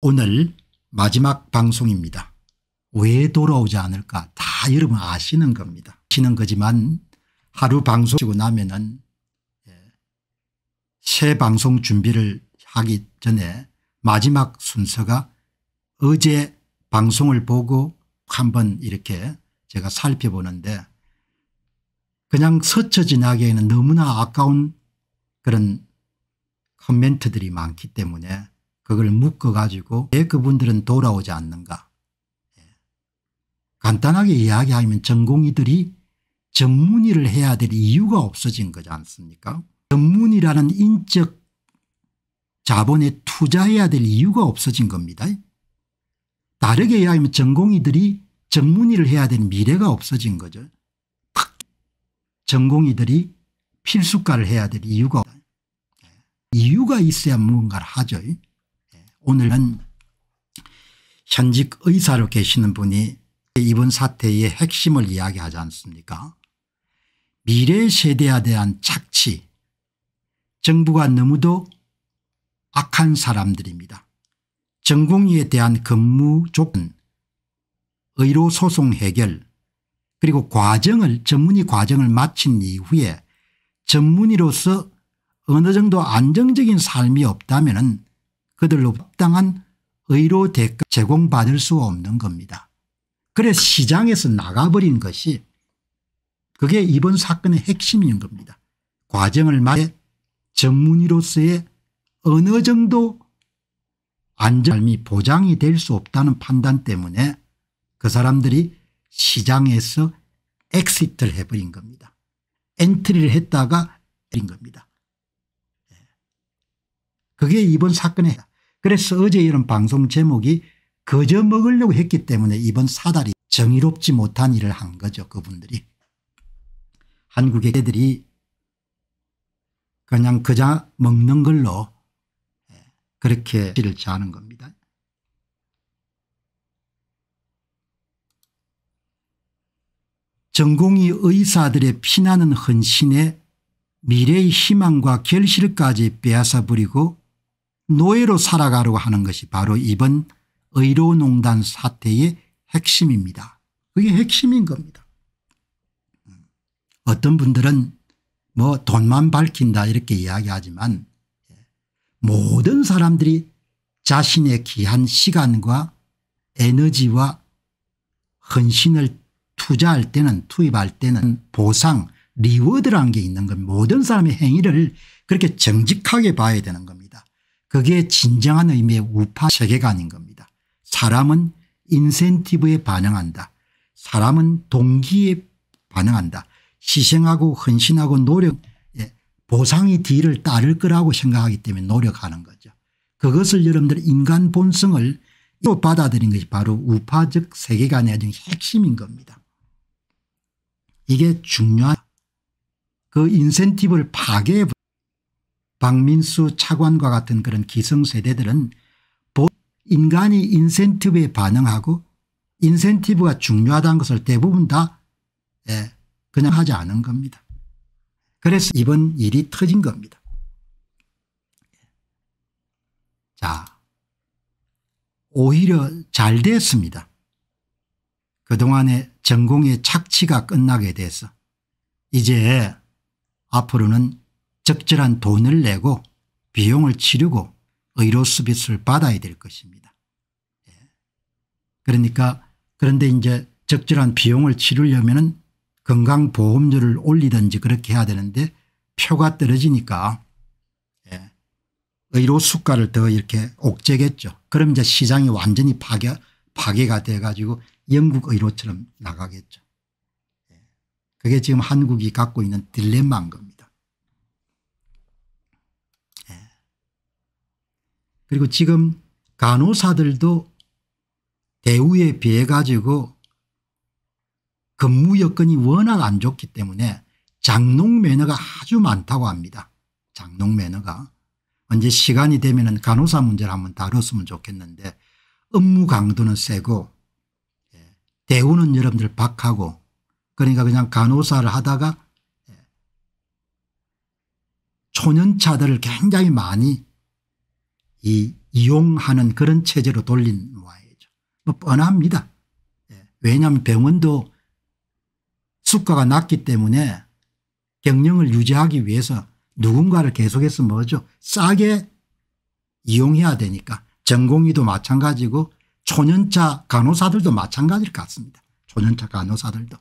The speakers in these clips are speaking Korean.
오늘 마지막 방송입니다. 왜 돌아오지 않을까 다 여러분 아시는 겁니다. 아시는 거지만 하루 방송하고 나면 은새 예, 방송 준비를 하기 전에 마지막 순서가 어제 방송을 보고 한번 이렇게 제가 살펴보는데 그냥 스쳐 지나기에는 너무나 아까운 그런 커멘트들이 많기 때문에 그걸 묶어가지고 왜 그분들은 돌아오지 않는가. 예. 간단하게 이야기하면 전공의들이 전문의를 해야 될 이유가 없어진 거지 않습니까 전문의라는 인적 자본에 투자해야 될 이유가 없어진 겁니다. 다르게 이야기하면 전공의들이 전문의를 해야 될 미래가 없어진 거죠. 전공의들이 필수과를 해야 될 이유가 예. 이유가 있어야 뭔가를 하죠. 오늘은 현직 의사로 계시는 분이 이번 사태의 핵심을 이야기하지 않습니까 미래 세대에 대한 착취 정부가 너무도 악한 사람들입니다. 전공의에 대한 근무 조건 의료 소송 해결 그리고 과정을 전문의 과정을 마친 이후에 전문의로서 어느 정도 안정적인 삶이 없다면 그들로 합당한 의료 대가 제공받을 수 없는 겁니다. 그래서 시장에서 나가버린 것이 그게 이번 사건의 핵심인 겁니다. 과정을 말해 전문의로서의 어느 정도 안전이 보장이 될 수 없다는 판단 때문에 그 사람들이 시장에서 엑시트를 해버린 겁니다. 엔트리를 했다가 버린 겁니다. 예. 그게 이번 사건의 그래서 어제 이런 방송 제목이 거저 먹으려고 했기 때문에 이번 사다리 정의롭지 못한 일을 한 거죠 그분들이. 한국의 애들이 그냥 그자 먹는 걸로 예, 그렇게 시를 짜는 겁니다. 전공의 의사들의 피나는 헌신에 미래의 희망과 결실까지 빼앗아 버리고 노예로 살아가려고 하는 것이 바로 이번 의료농단 사태의 핵심입니다. 그게 핵심인 겁니다. 어떤 분들은 뭐 돈만 밝힌다 이렇게 이야기하지만 모든 사람들이 자신의 귀한 시간과 에너지와 헌신을 투자할 때는 투입할 때는 보상 리워드라는 게 있는 겁니다. 모든 사람의 행위를 그렇게 정직하게 봐야 되는 겁니다. 그게 진정한 의미의 우파 세계관인 겁니다. 사람은 인센티브에 반응한다. 사람은 동기에 반응한다. 희생하고 헌신하고 노력 예, 보상이 뒤를 따를 거라고 생각하기 때문에 노력하는 거죠. 그것을 여러분들 인간 본성을 받아들인 것이 바로 우파적 세계관의 아주 핵심인 겁니다. 이게 중요한 그 인센티브를 파괴해 박민수 차관과 같은 그런 기성세대들은 인간이 인센티브에 반응하고 인센티브가 중요하다는 것을 대부분 다 예, 그냥 하지 않은 겁니다. 그래서 이번 일이 터진 겁니다. 자 오히려 잘 됐습니다. 그동안의 전공의 착취가 끝나게 돼서 이제 앞으로는 적절한 돈을 내고 비용을 치르고 의료 수비수를 받아야 될 것입니다. 예. 그러니까 그런데 이제 적절한 비용을 치르려면 건강보험료를 올리든지 그렇게 해야 되는데 표가 떨어지니까 예. 의료 수가를 더 이렇게 옥죄겠죠. 그럼 이제 시장이 완전히 파괴, 파괴가 돼 가지고 영국 의료처럼 나가겠죠. 예. 그게 지금 한국이 갖고 있는 딜레마인 겁니다. 그리고 지금 간호사들도 대우에 비해 가지고 근무 여건이 워낙 안 좋기 때문에 장롱 매너가 아주 많다고 합니다. 장롱 매너가. 언제 시간이 되면 간호사 문제를 한번 다뤘으면 좋겠는데 업무 강도는 세고 예, 대우는 여러분들 박하고 그러니까 그냥 간호사를 하다가 예, 초년차들을 굉장히 많이 이 이용하는 그런 체제로 돌린 모양이죠뭐 뻔합니다. 예. 왜냐하면 병원도 수가가 낮기 때문에 경영을 유지하기 위해서 누군가를 계속해서 뭐죠 싸게 이용해야 되니까 전공의도 마찬가지고 초년차 간호사들도 마찬가지일 것 같습니다. 초년차 간호사들도.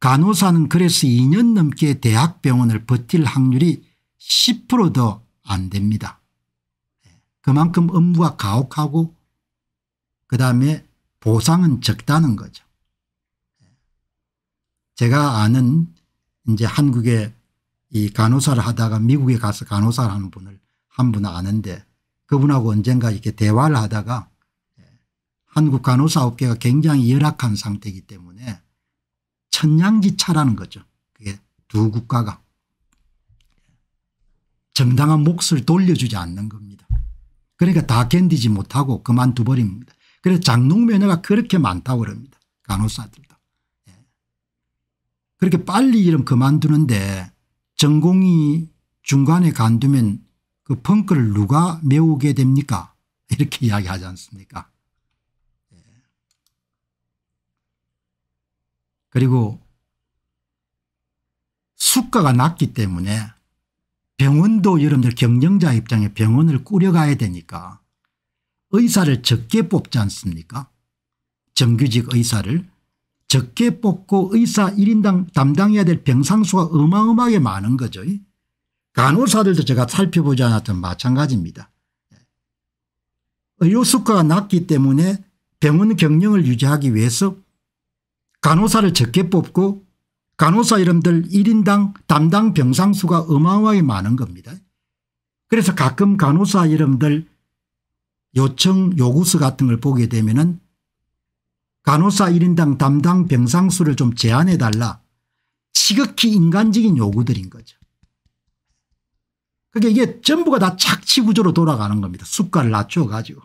간호사는 그래서 2년 넘게 대학병원을 버틸 확률이 10%도 안 됩니다. 그만큼 업무가 가혹하고 그다음에 보상은 적다는 거죠. 제가 아는 이제 한국에 이 간호사를 하다가 미국에 가서 간호사를 하는 분을 한 분 아는데 그분하고 언젠가 이렇게 대화를 하다가 한국 간호사업계가 굉장히 열악한 상태이기 때문에 천양지차라는 거죠. 그게 두 국가가 정당한 몫을 돌려주지 않는 겁니다. 그러니까 다 견디지 못하고 그만두 버립니다. 그래서 장롱면허가 그렇게 많다고 그니다 간호사들도. 예. 그렇게 빨리 이름 그만두는데 전공이 중간에 간두면 그 펑크를 누가 메우게 됩니까 이렇게 이야기하지 않습니까 예. 그리고 수가가 낮기 때문에 병원도 여러분들 경영자 입장에 병원을 꾸려가야 되니까 의사를 적게 뽑지 않습니까 정규직 의사를 적게 뽑고 의사 1인당 담당해야 될 병상수가 어마어마하게 많은 거죠. 간호사들도 제가 살펴보지 않았던 마찬가지입니다. 의료 수가가 낮기 때문에 병원 경영을 유지하기 위해서 간호사를 적게 뽑고 간호사 이름들 1인당 담당 병상수가 어마어마하게 많은 겁니다. 그래서 가끔 간호사 이름들 요청 요구서 같은 걸 보게 되면 은 간호사 1인당 담당 병상수를 좀 제한해달라 지극히 인간적인 요구들인 거죠. 그게 이게 전부가 다 착취 구조로 돌아가는 겁니다. 숫가를 낮춰가지고.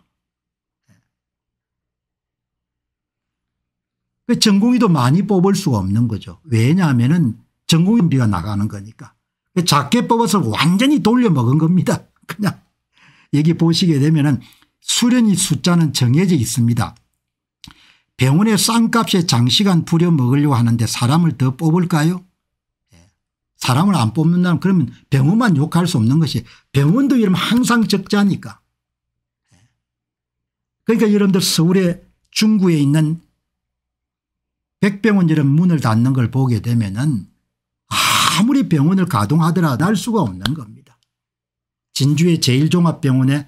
그 전공의도 많이 뽑을 수가 없는 거죠. 왜냐하면 전공의비가 나가는 거니까. 그 작게 뽑아서 완전히 돌려먹은 겁니다. 그냥 여기 보시게 되면 은 수련이 숫자는 정해져 있습니다. 병원의 싼값에 장시간 부려먹으려고 하는데 사람을 더 뽑을까요? 예. 사람을 안 뽑는다면 그러면 병원만 욕할 수 없는 것이 병원도 이러면 항상 적자니까. 예. 그러니까 여러분들 서울에 중구에 있는 백병원 이런 문을 닫는 걸 보게 되면 은 아무리 병원을 가동하더라도 알 수가 없는 겁니다. 진주의 제일종합병원의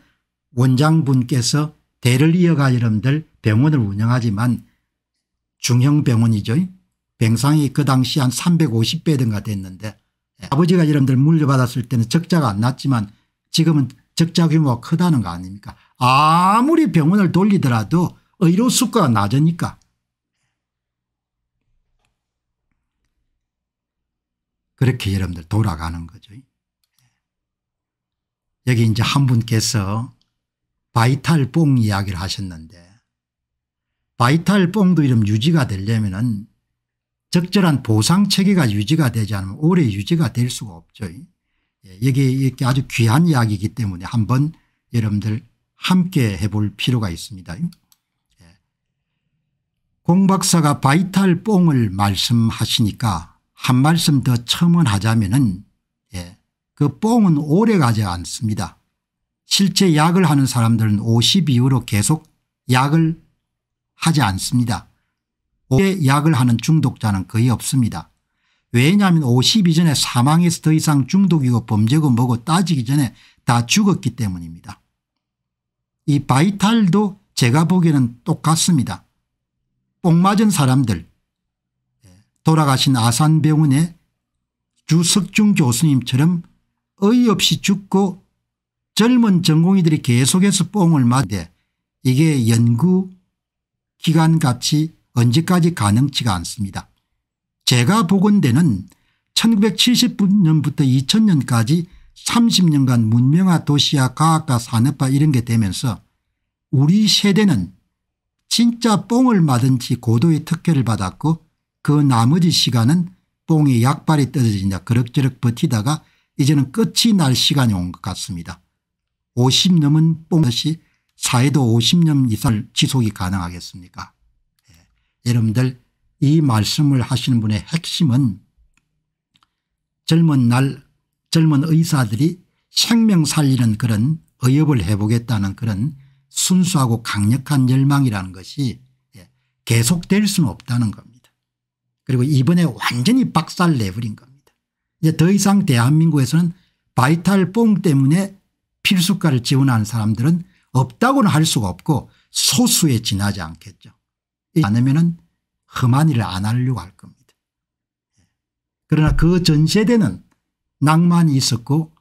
원장분께서 대를 이어가 여러분들 병원을 운영하지만 중형병원이죠. 병상이 그 당시 한 350배든가 됐는데 아버지가 여러분들 물려받았을 때는 적자가 안 났지만 지금은 적자 규모가 크다는 거 아닙니까 아무리 병원을 돌리더라도 의료 수가가 낮으니까 그렇게 여러분들 돌아가는 거죠. 여기 이제 한 분께서 바이탈 뽕 이야기를 하셨는데 바이탈 뽕도 이름 유지가 되려면은 적절한 보상 체계가 유지가 되지 않으면 오래 유지가 될 수가 없죠. 예, 여기 이렇게 아주 귀한 이야기이기 때문에 한번 여러분들 함께 해볼 필요가 있습니다. 예. 공 박사가 바이탈 뽕을 말씀하시니까 한 말씀 더 첨언하자면은 예, 그 뽕은 오래 가지 않습니다. 실제 약을 하는 사람들은 50 이후로 계속 약을 하지 않습니다. 오래 약을 하는 중독자는 거의 없습니다. 왜냐하면 50 이전에 사망해서 더 이상 중독이고 범죄고 뭐고 따지기 전에 다 죽었기 때문입니다. 이 바이탈도 제가 보기에는 똑같습니다. 뽕 맞은 사람들 돌아가신 아산병원의 주석중 교수님처럼 어이없이 죽고 젊은 전공의들이 계속해서 뽕을 맞대 이게 연구 기간같이 언제까지 가능치가 않습니다. 제가 보건대는 1970년부터 2000년까지 30년간 문명화 도시화 과학과 산업화 이런 게 되면서 우리 세대는 진짜 뽕을 맞은 지 고도의 특혜를 받았고 그 나머지 시간은 뽕이 약발이 떨어지자 그럭저럭 버티다가 이제는 끝이 날 시간이 온 것 같습니다. 50 넘은 뽕것이 사회도 50년 이상 지속이 가능하겠습니까 예. 여러분들 이 말씀을 하시는 분의 핵심은 젊은 날 젊은 의사들이 생명 살리는 그런 의협을 해보겠다는 그런 순수하고 강력한 열망이라는 것이 예, 계속될 수는 없다는 겁니다. 그리고 이번에 완전히 박살 내버린 겁니다. 이제 더 이상 대한민국에서는 바이탈 뽕 때문에 필수가를 지원하는 사람들은 없다고는 할 수가 없고 소수에 지나지 않겠죠. 않으면 은 험한 일을 안 하려고 할 겁니다. 그러나 그 전 세대는 낭만이 있었고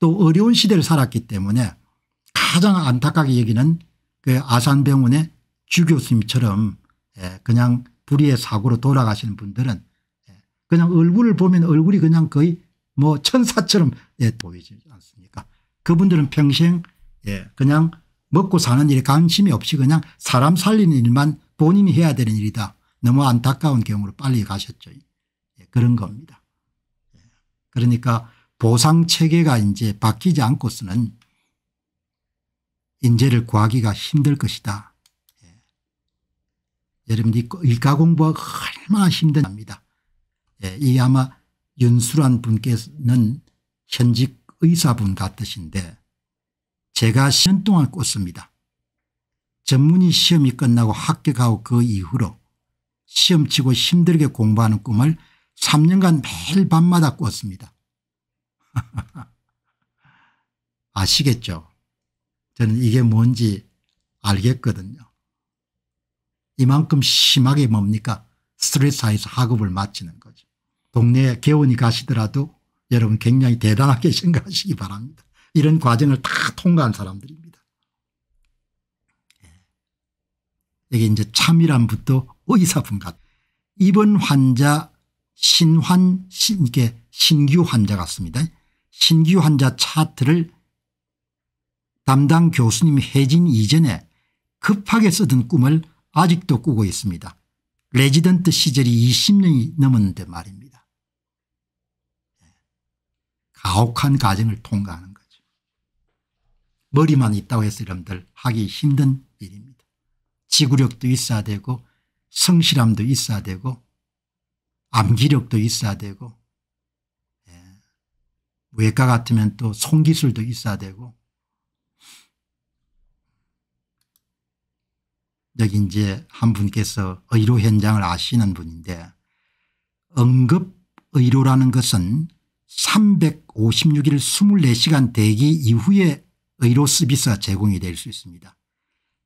또 어려운 시대를 살았기 때문에 가장 안타깝게 여기는 그 아산병원의 주 교수님처럼 예, 그냥 불의의 사고로 돌아가시는 분들은 예, 그냥 얼굴을 보면 얼굴이 그냥 거의 뭐 천사처럼 예, 보이지 않습니까 그분들은 평생 예, 그냥 먹고 사는 일에 관심이 없이 그냥 사람 살리는 일만 본인이 해야 되는 일이다 너무 안타까운 경우로 빨리 가셨죠 예, 그런 겁니다 예, 그러니까 보상 체계가 이제 바뀌지 않고서는 인재를 구하기가 힘들 것이다 여러분 일가 공부가 얼마나 힘든합니다. 예, 이 아마 윤수란 분께서는 현직 의사분 같으신데 제가 10년 동안 꿨습니다. 전문의 시험이 끝나고 합격하고 그 이후로 시험치고 힘들게 공부하는 꿈을 3년간 매일 밤마다 꿨습니다. 아시겠죠? 저는 이게 뭔지 알겠거든요. 이만큼 심하게 뭡니까 스트레스하에서 학업을 마치는 거죠. 동네에 개원이 가시더라도 여러분 굉장히 대단하게 생각하시기 바랍니다. 이런 과정을 다 통과한 사람들입니다. 예. 이게 이제 참이란부터 의사분 같 입원 환자 신환 신, 이게 신규 환자 같습니다. 신규 환자 차트를 담당 교수님 해진 이전에 급하게 쓰던 꿈을 아직도 꾸고 있습니다. 레지던트 시절이 20년이 넘었는데 말입니다. 가혹한 과정을 통과하는 거죠. 머리만 있다고 해서 여러분들 하기 힘든 일입니다. 지구력도 있어야 되고 성실함도 있어야 되고 암기력도 있어야 되고 예. 외과 같으면 또 손기술도 있어야 되고 여기 이제 한 분께서 의료 현장을 아시는 분인데 응급 의료라는 것은 356일 24시간 대기 이후에 의료 서비스가 제공이 될 수 있습니다.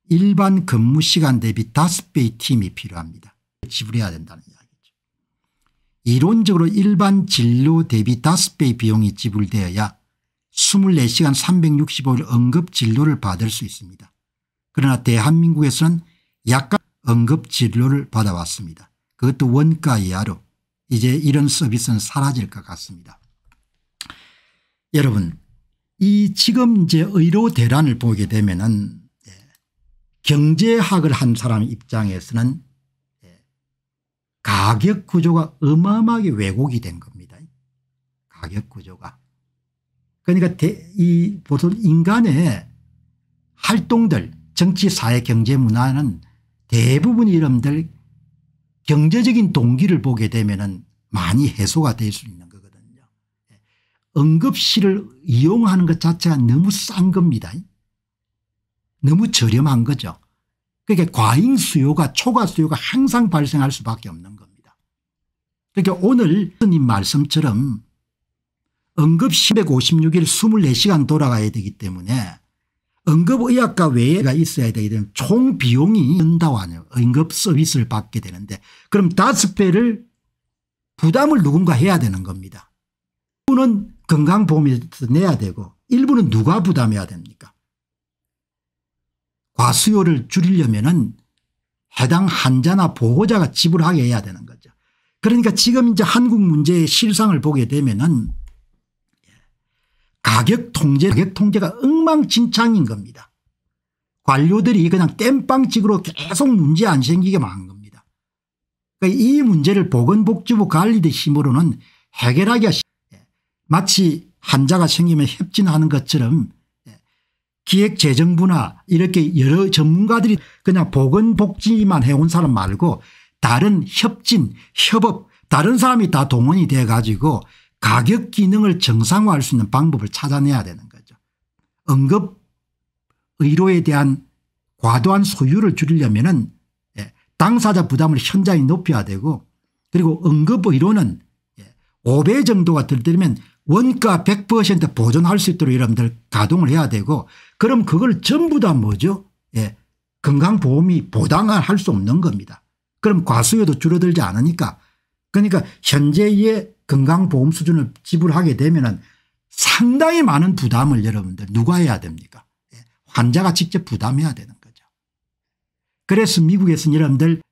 일반 근무 시간 대비 5배의 팀이 필요합니다. 지불해야 된다는 이야기죠. 이론적으로 일반 진료 대비 5배의 비용이 지불되어야 24시간 365일 응급 진료를 받을 수 있습니다. 그러나 대한민국에서는 약간 응급 진료를 받아왔습니다. 그것도 원가 이하로 이제 이런 서비스는 사라질 것 같습니다. 여러분 이 지금 이제 의료 대란을 보게 되면 은 예, 경제학을 한 사람 입장에서는 예, 가격 구조가 어마어마하게 왜곡이 된 겁니다. 가격 구조가. 그러니까 대, 이 보통 인간의 활동들 정치 사회 경제 문화는 대부분 이름들 경제적인 동기를 보게 되면 많이 해소가 될 수 있는 거거든요. 응급실을 이용하는 것 자체가 너무 싼 겁니다. 너무 저렴한 거죠. 그러 그러니까 과잉 수요가 초과 수요가 항상 발생할 수밖에 없는 겁니다. 그러니까 오늘 스님 말씀처럼 응급 156일 24시간 돌아가야 되기 때문에 응급의학과 외에가 있어야 되기 때문에 총 비용이 는다고 하네요. 응급 서비스를 받게 되는데 그럼 다섯 배를 부담을 누군가 해야 되는 겁니다. 일부는 건강보험에서 내야 되고 일부는 누가 부담해야 됩니까 과수요를 줄이려면 은 해당 환자나 보호자가 지불하게 해야 되는 거죠. 그러니까 지금 이제 한국 문제의 실상을 보게 되면 은 가격 통제, 가격 통제가 엉망진창인 겁니다. 관료들이 그냥 땜빵식으로 계속 문제 안 생기게만 겁니다. 그러니까 이 문제를 보건복지부 관리대 힘으로는 해결하기가 예, 마치 환자가 생기면 협진하는 것처럼 예, 기획재정부나 이렇게 여러 전문가들이 그냥 보건복지만 해온 사람 말고 다른 협진 협업 다른 사람이 다 동원이 돼 가지고 가격 기능을 정상화할 수 있는 방법을 찾아내야 되는 거죠. 응급 의료에 대한 과도한 소유를 줄이려면 예, 당사자 부담을 현저히 높여야 되고 그리고 응급의료는 5배 예, 정도가 들들면 원가 100% 보존할 수 있도록 여러분들 가동을 해야 되고 그럼 그걸 전부 다 뭐죠 예, 건강보험이 보당할 수 없는 겁니다. 그럼 과수요도 줄어들지 않으니까 그러니까 현재의 건강보험 수준을 지불하게 되면 상당히 많은 부담을 여러분들 누가 해야 됩니까 예, 환자가 직접 부담해야 되는 거죠. 그래서 미국에서는 여러분들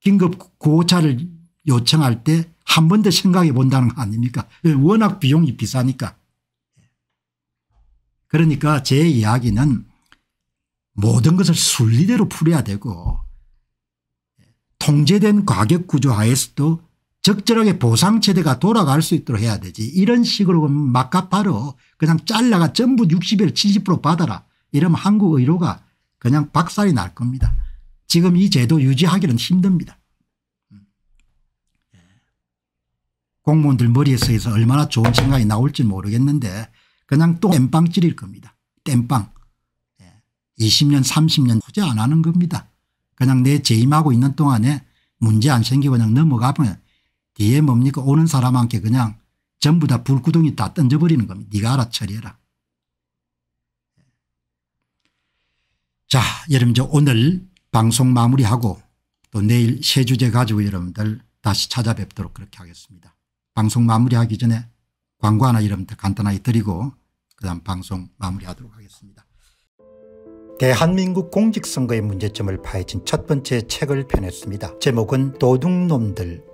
긴급 고차를 요청할 때 한 번 더 생각해 본다는 거 아닙니까 워낙 비용이 비싸니까. 그러니까 제 이야기는 모든 것을 순리대로 풀어야 되고 통제된 가격 구조 하에서도 적절하게 보상체제가 돌아갈 수 있도록 해야 되지 이런 식으로 막가파로 그냥 잘라가 전부 60에서 70% 받아라 이러면 한국 의료가 그냥 박살이 날 겁니다. 지금 이 제도 유지하기는 힘듭니다. 공무원들 머리에 서서 얼마나 좋은 생각이 나올지 모르겠는데 그냥 또 땜빵 찌릴 겁니다. 땜빵. 20년 예. 30년 후지안 하는 겁니다. 그냥 내 재임하고 있는 동안에 문제 안 생기고 그냥 넘어가면 뒤에 뭡니까 오는 사람한테 그냥 전부 다 불구덩이 다 던져버리는 겁니다. 네가 알아 처리해라. 자 여러분 저 오늘 방송 마무리하고 또 내일 새 주제 가지고 여러분들 다시 찾아뵙도록 그렇게 하겠습니다. 방송 마무리하기 전에 광고 하나 여러분들 간단하게 드리고 그 다음 방송 마무리하도록 하겠습니다. 대한민국 공직선거의 문제점을 파헤친 첫 번째 책을 펴냈습니다. 제목은 도둑놈들